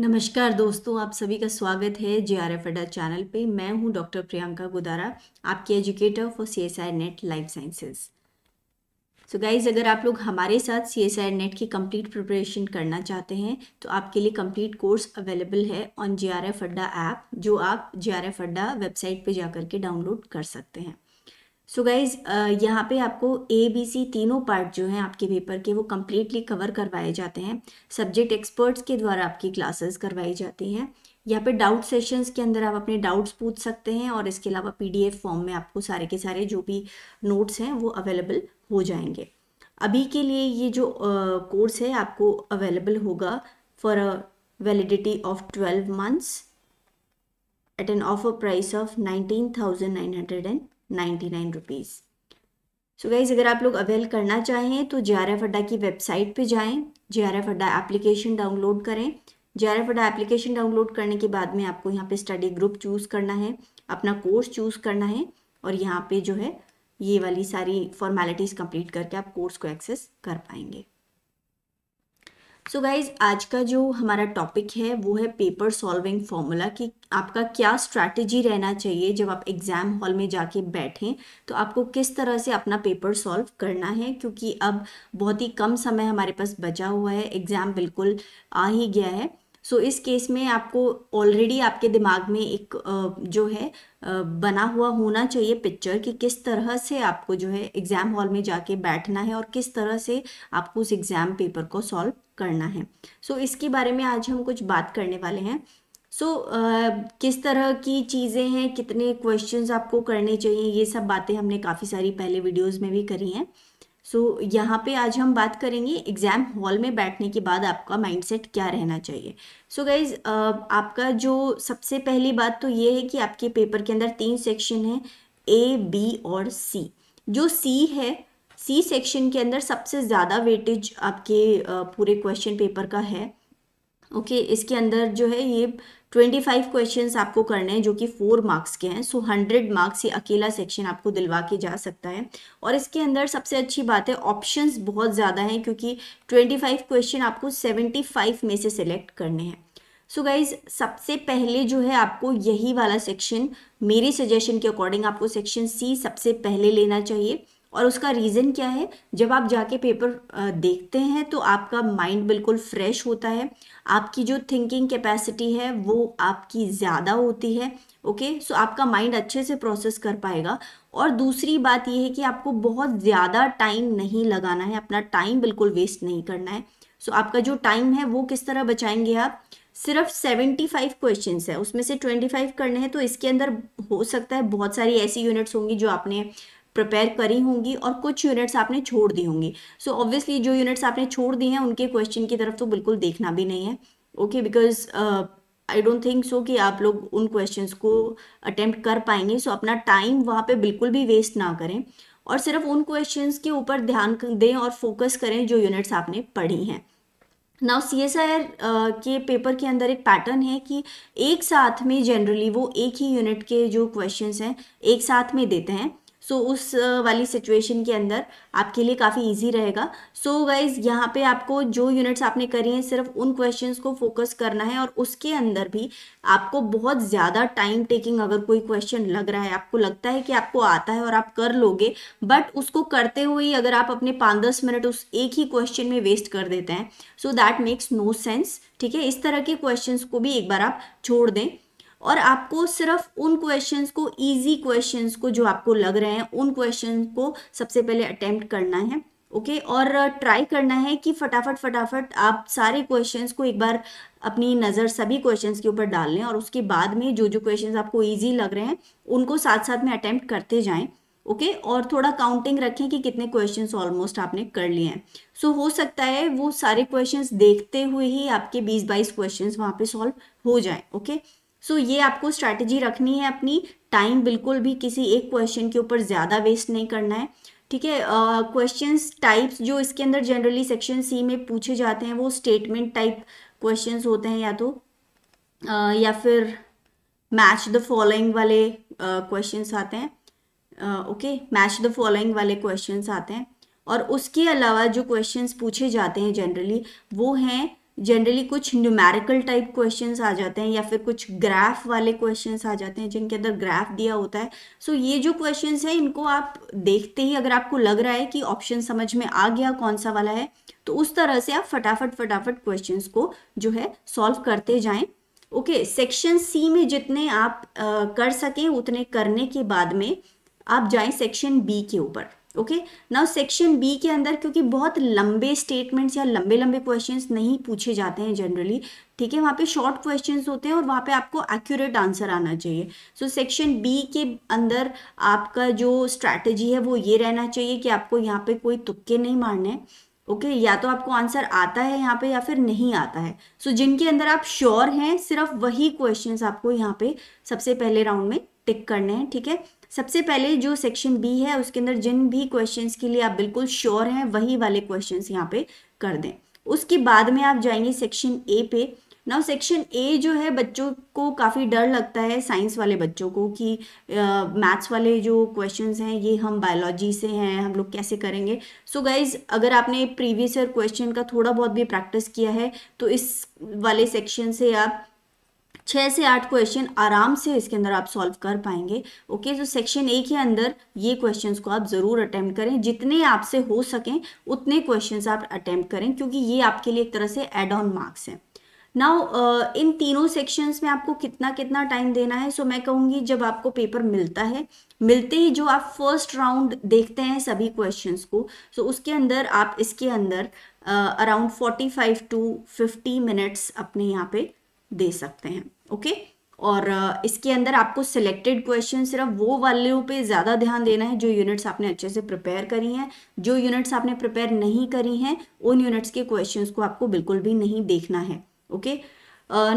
नमस्कार दोस्तों आप सभी का स्वागत है J R F Adda channel पे मैं हूं डॉक्टर प्रियंका गुदारा आपकी educator for C S I NET life sciences so guys अगर आप लोग हमारे साथ सी एस आई नेट की कंप्लीट प्रिपरेशन करना चाहते हैं तो आपके लिए कंप्लीट कोर्स अवेलेबल है on J R F Adda app जो आप J R F Adda website पर जा के डाउनलोड कर सकते हैं सो गाइज uh, यहाँ पे आपको ए बी सी तीनों पार्ट जो हैं आपके पेपर के वो कम्प्लीटली कवर करवाए जाते हैं सब्जेक्ट एक्सपर्ट्स के द्वारा आपकी क्लासेस करवाई जाती हैं यहाँ पे डाउट सेशंस के अंदर आप अपने डाउट्स पूछ सकते हैं और इसके अलावा पीडीएफ फॉर्म में आपको सारे के सारे जो भी नोट्स हैं वो अवेलेबल हो जाएंगे अभी के लिए ये जो कोर्स uh, है आपको अवेलेबल होगा for a validity of twelve months at an offer price of nineteen thousand nine hundred and ninety nine rupees so guys अगर आप लोग अवेल करना चाहें तो जे आर एफ अड्डा की वेबसाइट पे जाएं J R F Adda application download करें J R F Adda application download करने के बाद में आपको यहाँ पे स्टडी ग्रुप चूज़ करना है अपना कोर्स चूज़ करना है और यहाँ पे जो है ये वाली सारी फॉर्मेलिटीज़ कंप्लीट करके आप कोर्स को एक्सेस कर पाएंगे सो so गाइज आज का जो हमारा टॉपिक है वो है पेपर सॉल्विंग फॉर्मूला कि आपका क्या स्ट्रैटेजी रहना चाहिए जब आप एग्ज़ाम हॉल में जाके बैठें तो आपको किस तरह से अपना पेपर सॉल्व करना है क्योंकि अब बहुत ही कम समय हमारे पास बचा हुआ है एग्ज़ाम बिल्कुल आ ही गया है सो इस केस में आपको ऑलरेडी आपके दिमाग में एक जो है बना हुआ होना चाहिए पिक्चर कि किस तरह से आपको जो है एग्ज़ाम हॉल में जाके बैठना है और किस तरह से आपको उस एग्ज़ाम पेपर को सॉल्व करना है सो इसके बारे में आज हम कुछ बात करने वाले हैं सो so, uh, किस तरह की चीज़ें हैं कितने क्वेश्चंस आपको करने चाहिए ये सब बातें हमने काफ़ी सारी पहले वीडियोस में भी करी हैं सो so, यहाँ पे आज हम बात करेंगे एग्ज़ाम हॉल में बैठने के बाद आपका माइंडसेट क्या रहना चाहिए सो so गाइज आपका जो सबसे पहली बात तो ये है कि आपके पेपर के अंदर तीन सेक्शन है ए बी और सी जो सी है सी सेक्शन के अंदर सबसे ज़्यादा वेटेज आपके पूरे क्वेश्चन पेपर का है ओके okay, इसके अंदर जो है ये ट्वेंटी फाइव क्वेश्चन आपको करने हैं जो कि फोर मार्क्स के हैं सो हंड्रेड मार्क्स ये अकेला सेक्शन आपको दिलवा के जा सकता है और इसके अंदर सबसे अच्छी बात है ऑप्शंस बहुत ज़्यादा हैं क्योंकि ट्वेंटी फाइव क्वेश्चन आपको सेवेंटी फाइव में से सिलेक्ट करने हैं सो so गाइज सबसे पहले जो है आपको यही वाला सेक्शन मेरी सजेशन के अकॉर्डिंग आपको सेक्शन सी सबसे पहले लेना चाहिए और उसका रीज़न क्या है जब आप जाके पेपर देखते हैं तो आपका माइंड बिल्कुल फ्रेश होता है आपकी जो थिंकिंग कैपेसिटी है वो आपकी ज़्यादा होती है ओके okay? सो so, आपका माइंड अच्छे से प्रोसेस कर पाएगा और दूसरी बात यह है कि आपको बहुत ज़्यादा टाइम नहीं लगाना है अपना टाइम बिल्कुल वेस्ट नहीं करना है सो so, आपका जो टाइम है वो किस तरह बचाएंगे आप सिर्फ सेवेंटी फाइव क्वेश्चन है उसमें से ट्वेंटी फाइव करने हैं तो इसके अंदर हो सकता है बहुत सारी ऐसी यूनिट्स होंगी जो आपने प्रिपेयर करी होंगी और कुछ यूनिट्स आपने छोड़ दी होंगी सो so, ऑब्वियसली जो यूनिट्स आपने छोड़ दी हैं उनके क्वेश्चन की तरफ तो बिल्कुल देखना भी नहीं है okay because I don't think so कि आप लोग उन क्वेश्चन को अटैम्प्ट कर पाएंगे सो so, अपना टाइम वहाँ पर बिल्कुल भी वेस्ट ना करें और सिर्फ उन क्वेश्चन के ऊपर ध्यान दें और फोकस करें जो यूनिट्स आपने पढ़ी हैं now C S I R के पेपर के अंदर एक पैटर्न है कि एक साथ में जनरली वो एक ही यूनिट के जो क्वेश्चंस हैं एक साथ में देते हैं सो so, उस वाली सिचुएशन के अंदर आपके लिए काफ़ी इजी रहेगा सो so, गाइज यहाँ पे आपको जो यूनिट्स आपने करी हैं सिर्फ उन क्वेश्चंस को फोकस करना है और उसके अंदर भी आपको बहुत ज़्यादा टाइम टेकिंग अगर कोई क्वेश्चन लग रहा है आपको लगता है कि आपको आता है और आप कर लोगे बट उसको करते हुए अगर आप अपने पाँच दस मिनट उस एक ही क्वेश्चन में वेस्ट कर देते हैं so that makes no sense ठीक है इस तरह के क्वेश्चन को भी एक बार आप छोड़ दें और आपको सिर्फ उन क्वेश्चंस को इजी क्वेश्चंस को जो आपको लग रहे हैं उन क्वेश्चन को सबसे पहले अटेम्प्ट करना है ओके okay, और ट्राई करना है कि फटाफट फटाफट आप सारे क्वेश्चंस को एक बार अपनी नज़र सभी क्वेश्चंस के ऊपर डाल लें और उसके बाद में जो जो क्वेश्चंस आपको इजी लग रहे हैं उनको साथ साथ में अटैम्प्ट करते जाएं ओके okay? और थोड़ा काउंटिंग रखें कि कितने क्वेश्चंस ऑलमोस्ट आपने कर लिए हैं सो so, हो सकता है वो सारे क्वेश्चन देखते हुए ही आपके बीस बाईस क्वेश्चन वहाँ पर सॉल्व हो जाए ओके okay? सो so, ये आपको स्ट्रैटेजी रखनी है अपनी टाइम बिल्कुल भी किसी एक क्वेश्चन के ऊपर ज़्यादा वेस्ट नहीं करना है ठीक है क्वेश्चंस टाइप्स जो इसके अंदर जनरली सेक्शन सी में पूछे जाते हैं वो स्टेटमेंट टाइप क्वेश्चंस होते हैं या तो uh, या फिर मैच द फॉलोइंग वाले क्वेश्चंस uh, आते हैं ओके मैच द फॉलोइंग वाले क्वेश्चंस आते हैं और उसके अलावा जो क्वेश्चंस पूछे जाते हैं जनरली वो हैं जनरली कुछ न्यूमेरिकल टाइप क्वेश्चंस आ जाते हैं या फिर कुछ ग्राफ वाले क्वेश्चंस आ जाते हैं जिनके अंदर ग्राफ दिया होता है सो so, ये जो क्वेश्चंस हैं इनको आप देखते ही अगर आपको लग रहा है कि ऑप्शन समझ में आ गया कौन सा वाला है तो उस तरह से आप फटाफट फटाफट क्वेश्चन को जो है सॉल्व करते जाए ओके सेक्शन सी में जितने आप uh, कर सकें उतने करने के बाद में आप जाए सेक्शन बी के ऊपर ओके नाउ सेक्शन बी के अंदर क्योंकि बहुत लंबे स्टेटमेंट्स या लंबे लंबे क्वेश्चंस नहीं पूछे जाते हैं जनरली ठीक है वहाँ पे शॉर्ट क्वेश्चंस होते हैं और वहाँ पे आपको एक्यूरेट आंसर आना चाहिए सो सेक्शन बी के अंदर आपका जो स्ट्रैटेजी है वो ये रहना चाहिए कि आपको यहाँ पे कोई तुक्के नहीं मारने ओके okay, या तो आपको आंसर आता है यहाँ पे या फिर नहीं आता है सो so, जिनके अंदर आप श्योर हैं सिर्फ वही क्वेश्चंस आपको यहाँ पे सबसे पहले राउंड में टिक करने हैं ठीक है सबसे पहले जो सेक्शन बी है उसके अंदर जिन भी क्वेश्चन के लिए आप बिल्कुल श्योर हैं वही वाले क्वेश्चन यहाँ पे कर दें उसके बाद में आप जाएंगे सेक्शन ए पे नाउ सेक्शन ए जो है बच्चों को काफ़ी डर लगता है साइंस वाले बच्चों को कि मैथ्स uh, वाले जो क्वेश्चंस हैं ये हम बायोलॉजी से हैं हम लोग कैसे करेंगे सो so गाइज अगर आपने प्रीवियस ईयर क्वेश्चन का थोड़ा बहुत भी प्रैक्टिस किया है तो इस वाले सेक्शन से आप छः से आठ क्वेश्चन आराम से इसके अंदर आप सॉल्व कर पाएंगे ओके जो सेक्शन ए के अंदर ये क्वेश्चंस को आप ज़रूर अटैम्प्ट करें जितने आपसे हो सकें उतने क्वेश्चंस आप अटैम्प्ट करें क्योंकि ये आपके लिए एक तरह से एड ऑन मार्क्स हैं नाउ इन तीनों सेक्शंस में आपको कितना कितना टाइम देना है सो so, मैं कहूँगी जब आपको पेपर मिलता है मिलते ही जो आप फर्स्ट राउंड देखते हैं सभी क्वेश्चंस को सो so उसके अंदर आप इसके अंदर around forty five to fifty minutes अपने यहाँ पे दे सकते हैं ओके और इसके अंदर आपको सिलेक्टेड क्वेश्चन सिर्फ वो वालों पे ज़्यादा ध्यान देना है जो यूनिट्स आपने अच्छे से प्रिपेयर करी हैं जो यूनिट्स आपने प्रिपेयर नहीं करी हैं उन यूनिट्स के क्वेश्चंस को आपको बिल्कुल भी नहीं देखना है ओके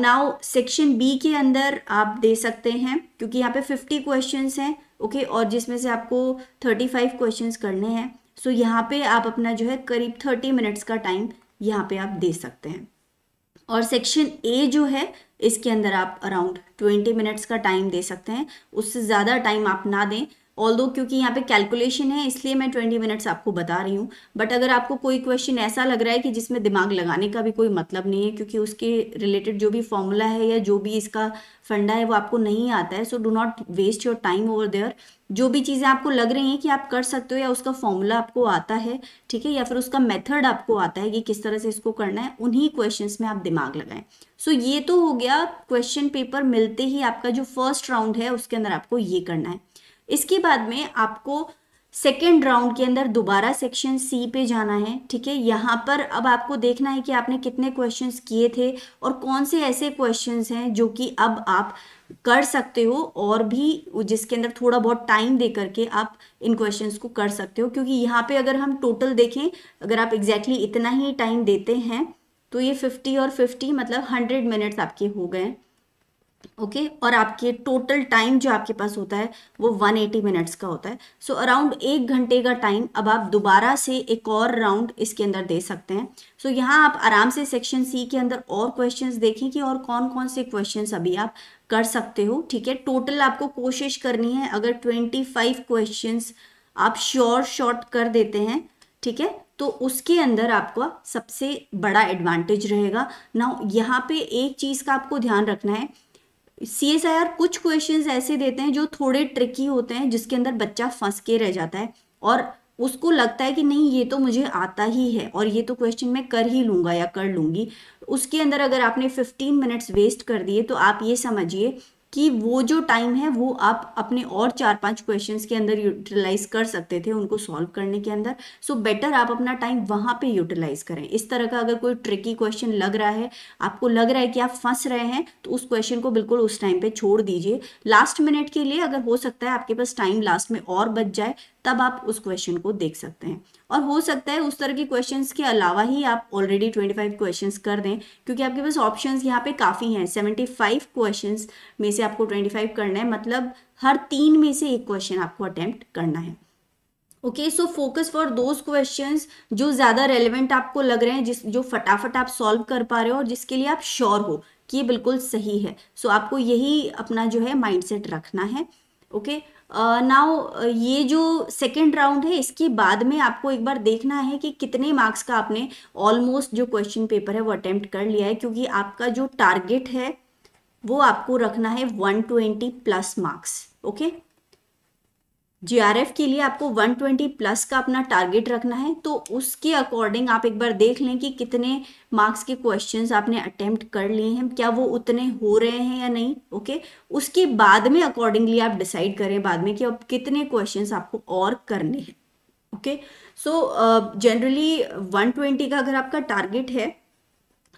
नाउ सेक्शन बी के अंदर आप दे सकते हैं क्योंकि यहाँ पे फिफ्टी क्वेश्चन हैं ओके और जिसमें से आपको थर्टी फाइव क्वेश्चन करने हैं सो so, यहाँ पे आप अपना जो है करीब थर्टी मिनट्स का टाइम यहाँ पे आप दे सकते हैं और सेक्शन ए जो है इसके अंदर आप अराउंड ट्वेंटी मिनट्स का टाइम दे सकते हैं उससे ज़्यादा टाइम आप ना दें ऑल दो क्योंकि यहाँ पे कैलकुलेशन है इसलिए मैं ट्वेंटी मिनट्स आपको बता रही हूँ बट अगर आपको कोई क्वेश्चन ऐसा लग रहा है कि जिसमें दिमाग लगाने का भी कोई मतलब नहीं है क्योंकि उसके रिलेटेड जो भी फॉर्मूला है या जो भी इसका फंडा है वो आपको नहीं आता है so do not waste your time over there जो भी चीज़ें आपको लग रही हैं कि आप कर सकते हो या उसका फॉर्मूला आपको आता है ठीक है या फिर उसका मेथड आपको आता है कि किस तरह से इसको करना है उन्हीं क्वेश्चन में आप दिमाग लगाएं सो so, ये तो हो गया क्वेश्चन पेपर मिलते ही आपका जो फर्स्ट राउंड है उसके अंदर आपको ये करना है इसके बाद में आपको सेकेंड राउंड के अंदर दोबारा सेक्शन सी पे जाना है ठीक है यहाँ पर अब आपको देखना है कि आपने कितने क्वेश्चंस किए थे और कौन से ऐसे क्वेश्चंस हैं जो कि अब आप कर सकते हो और भी जिसके अंदर थोड़ा बहुत टाइम दे करके आप इन क्वेश्चंस को कर सकते हो क्योंकि यहाँ पे अगर हम टोटल देखें अगर आप एग्जैक्टली exactly इतना ही टाइम देते हैं तो ये फिफ्टी और फिफ्टी मतलब हंड्रेड मिनट्स आपके हो गए ओके okay? और आपके टोटल टाइम जो आपके पास होता है वो 180 मिनट्स का होता है सो अराउंड एक घंटे का टाइम अब आप दोबारा से एक और राउंड इसके अंदर दे सकते हैं सो so, यहाँ आप आराम से सेक्शन सी के अंदर और क्वेश्चंस देखें कि और कौन कौन से क्वेश्चंस अभी आप कर सकते हो ठीक है टोटल आपको कोशिश करनी है अगर ट्वेंटी फाइव आप श्योर शॉर्ट कर देते हैं ठीक है तो उसके अंदर आपका सबसे बड़ा एडवांटेज रहेगा ना यहाँ पे एक चीज़ का आपको ध्यान रखना है सी एस आई आर कुछ क्वेश्चन ऐसे देते हैं जो थोड़े ट्रिकी होते हैं जिसके अंदर बच्चा फंस के रह जाता है और उसको लगता है कि नहीं ये तो मुझे आता ही है और ये तो क्वेश्चन मैं कर ही लूंगा या कर लूंगी उसके अंदर अगर आपने 15 मिनट्स वेस्ट कर दिए तो आप ये समझिए कि वो जो टाइम है वो आप अपने और चार पांच क्वेश्चंस के अंदर यूटिलाइज कर सकते थे उनको सॉल्व करने के अंदर सो so बेटर आप अपना टाइम वहां पे यूटिलाइज करें इस तरह का अगर कोई ट्रिकी क्वेश्चन लग रहा है आपको लग रहा है कि आप फंस रहे हैं तो उस क्वेश्चन को बिल्कुल उस टाइम पे छोड़ दीजिए लास्ट मिनट के लिए अगर हो सकता है आपके पास टाइम लास्ट में और बच जाए तब आप उस क्वेश्चन को देख सकते हैं और हो सकता है उस तरह के क्वेश्चंस के अलावा ही आप ऑलरेडी 25 क्वेश्चंस कर दें क्योंकि आपके पास ऑप्शंस यहाँ पे काफ़ी हैं 75 क्वेश्चंस में से आपको 25 करना है मतलब हर तीन में से एक क्वेश्चन आपको अटैम्प्ट करना है okay so focus for those question जो ज़्यादा रेलिवेंट आपको लग रहे हैं जिस जो फटाफट आप सॉल्व कर पा रहे हो और जिसके लिए आप श्योर हो कि ये बिल्कुल सही है सो so, आपको यही अपना जो है माइंड रखना है ओके okay? नाउ ये जो सेकेंड राउंड है इसके बाद में आपको एक बार देखना है कि कितने मार्क्स का आपने ऑलमोस्ट जो क्वेश्चन पेपर है वो अटैम्प्ट कर लिया है क्योंकि आपका जो टारगेट है वो आपको रखना है 120 प्लस मार्क्स ओके जीआरएफ के लिए आपको 120 प्लस का अपना टारगेट रखना है तो उसके अकॉर्डिंग आप एक बार देख लें कि कितने मार्क्स के क्वेश्चंस आपने अटेम्प्ट कर लिए हैं क्या वो उतने हो रहे हैं या नहीं ओके उसके बाद में अकॉर्डिंगली आप डिसाइड करें बाद में कि अब कितने क्वेश्चंस आपको और करने हैं ओके सो जनरली वन का अगर आपका टारगेट है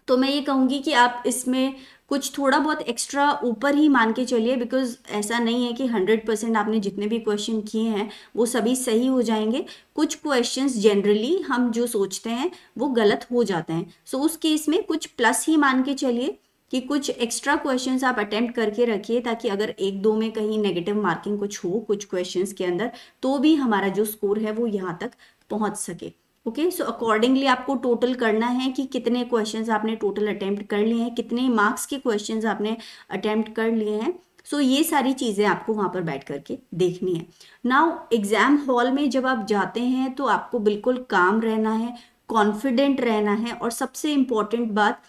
तो मैं ये कहूँगी कि आप इसमें कुछ थोड़ा बहुत एक्स्ट्रा ऊपर ही मान के चलिए बिकॉज ऐसा नहीं है कि हंड्रेड परसेंट आपने जितने भी क्वेश्चन किए हैं वो सभी सही हो जाएंगे कुछ क्वेश्चंस जनरली हम जो सोचते हैं वो गलत हो जाते हैं सो so, उस केस में कुछ प्लस ही मान के चलिए कि कुछ एक्स्ट्रा क्वेश्चंस आप अटेम्प्ट करके रखिए ताकि अगर एक दो में कहीं नेगेटिव मार्किंग कुछ हो कुछ क्वेश्चंस के अंदर तो भी हमारा जो स्कोर है वो यहाँ तक पहुँच सके ओके सो अकॉर्डिंगली आपको टोटल करना है कि कितने क्वेश्चंस आपने टोटल अटेम्प्ट कर लिए हैं कितने मार्क्स के क्वेश्चंस आपने अटेम्प्ट कर लिए हैं सो so, ये सारी चीज़ें आपको वहाँ पर बैठ करके देखनी है नाउ एग्ज़ाम हॉल में जब आप जाते हैं तो आपको बिल्कुल काम रहना है कॉन्फिडेंट रहना है और सबसे इम्पॉर्टेंट बात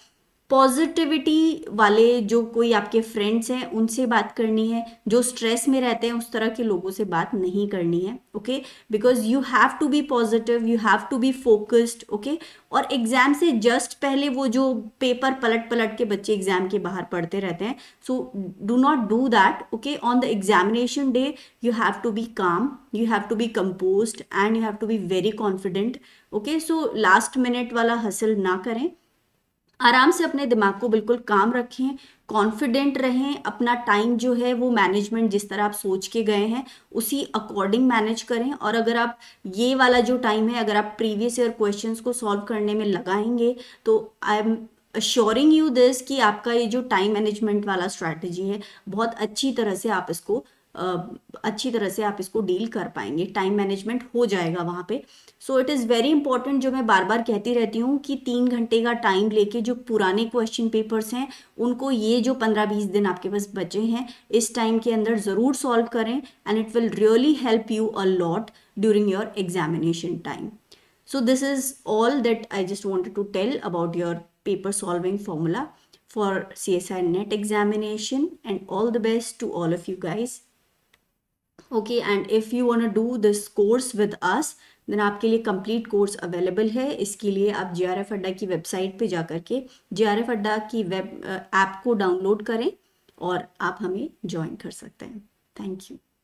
पॉजिटिविटी वाले जो कोई आपके फ्रेंड्स हैं उनसे बात करनी है जो स्ट्रेस में रहते हैं उस तरह के लोगों से बात नहीं करनी है okay because you have to be positive you have to be focused okay और एग्जाम से जस्ट पहले वो जो पेपर पलट पलट के बच्चे एग्जाम के बाहर पढ़ते रहते हैं so do not do that okay on the examination day you have to be calm you have to be composed and you have to be very confident okay so last minute वाला hassle ना करें आराम से अपने दिमाग को बिल्कुल काम रखें कॉन्फिडेंट रहें अपना टाइम जो है वो मैनेजमेंट जिस तरह आप सोच के गए हैं उसी अकॉर्डिंग मैनेज करें और अगर आप ये वाला जो टाइम है अगर आप प्रीवियस ईयर क्वेश्चंस को सॉल्व करने में लगाएंगे तो I am assuring you this कि आपका ये जो टाइम मैनेजमेंट वाला स्ट्रैटेजी है बहुत अच्छी तरह से आप इसको अच्छी तरह से आप इसको डील कर पाएंगे टाइम मैनेजमेंट हो जाएगा वहाँ पे so it is very important जो मैं बार बार कहती रहती हूँ कि तीन घंटे का टाइम लेके जो पुराने क्वेश्चन पेपर्स हैं उनको ये जो पंद्रह बीस दिन आपके पास बचे हैं इस टाइम के अंदर ज़रूर सॉल्व करें and it will really help you a lot during your examination time is all that I just i to tell about tell paper solving formula for C for csi net examination and all the best to all of you guys okay and if you want do this course with us then आपके लिए complete course available है इसके लिए आप J R F अड्डा की website पे जाकर के जे आर एफ अड्डा की वेब ऐप को डाउनलोड करें और आप हमें ज्वाइन कर सकते हैं थैंक यू